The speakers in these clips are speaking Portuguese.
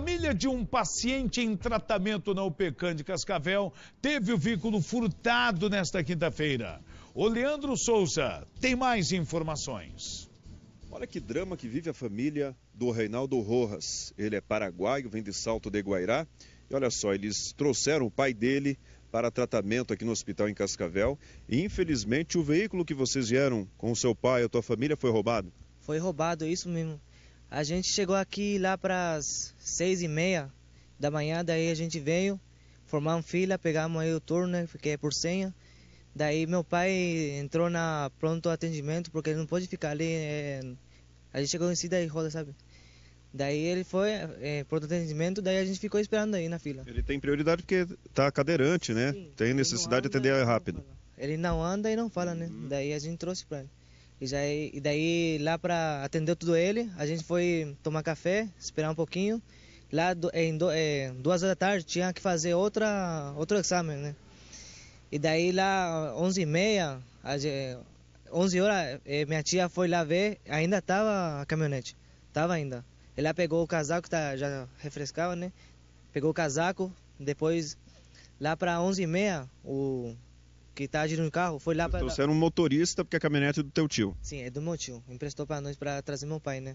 família de um paciente em tratamento na UPECAN de Cascavel teve o veículo furtado nesta quinta-feira. O Leandro Souza tem mais informações. Olha que drama que vive a família do Reinaldo Rojas. Ele é paraguaio, vem de Salto de Guairá. E olha só, eles trouxeram o pai dele para tratamento aqui no hospital em Cascavel. E infelizmente o veículo que vocês vieram com o seu pai, a tua família, foi roubado. Foi roubado, é isso mesmo. A gente chegou aqui lá para as seis e meia da manhã, daí a gente veio, formamos fila, pegamos aí o turno, né, que é por senha. Daí meu pai entrou na pronto atendimento, porque ele não pôde ficar ali, é, a gente chegou em si daí roda, sabe? Daí ele foi é, pronto atendimento, daí a gente ficou esperando aí na fila. Ele tem prioridade porque tá cadeirante, né? Sim, tem necessidade de atender rápido. Ele não anda e não fala, né? Uhum. Daí a gente trouxe para ele. E, já, é, e daí, lá para atender tudo ele, a gente foi tomar café, esperar um pouquinho. Lá do, é, em do, é, duas horas da tarde tinha que fazer outra, outro exame, né? E daí lá, 11 e meia, às horas, é, minha tia foi lá ver, ainda tava a caminhonete, tava ainda. Ela pegou o casaco, tá, já refrescava, né? Pegou o casaco, depois lá para 11 e meia, o que estava dirigindo o carro, foi lá para. Então você era um motorista porque a caminhonete é do teu tio? Sim, é do meu tio. Emprestou para nós para trazer meu pai, né?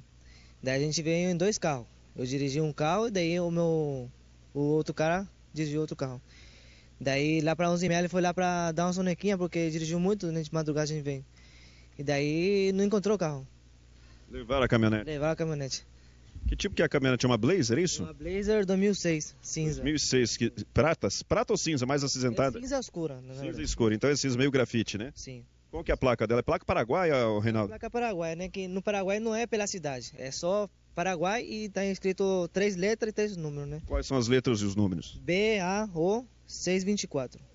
Daí a gente veio em dois carros. Eu dirigi um carro e daí o meu. O outro cara dirigiu outro carro. Daí lá para 11 h ele foi lá para dar uma sonequinha porque dirigiu muito, né? De madrugada a gente vem. E daí não encontrou o carro. Levaram a caminhonete? Levaram a caminhonete. Que tipo que é a câmera é Uma Blazer, é isso? Uma Blazer 2006, cinza. 2006, que, pratas? Prata ou cinza, mais acinzentada? É cinza escura. Né, na cinza escura, então é cinza meio grafite, né? Sim. Qual que é a placa dela? É placa paraguaia, ah, Reinaldo? É placa paraguaia, né? Que no Paraguai não é pela cidade, é só Paraguai e tá escrito três letras e três números, né? Quais são as letras e os números? B, A, O, 624.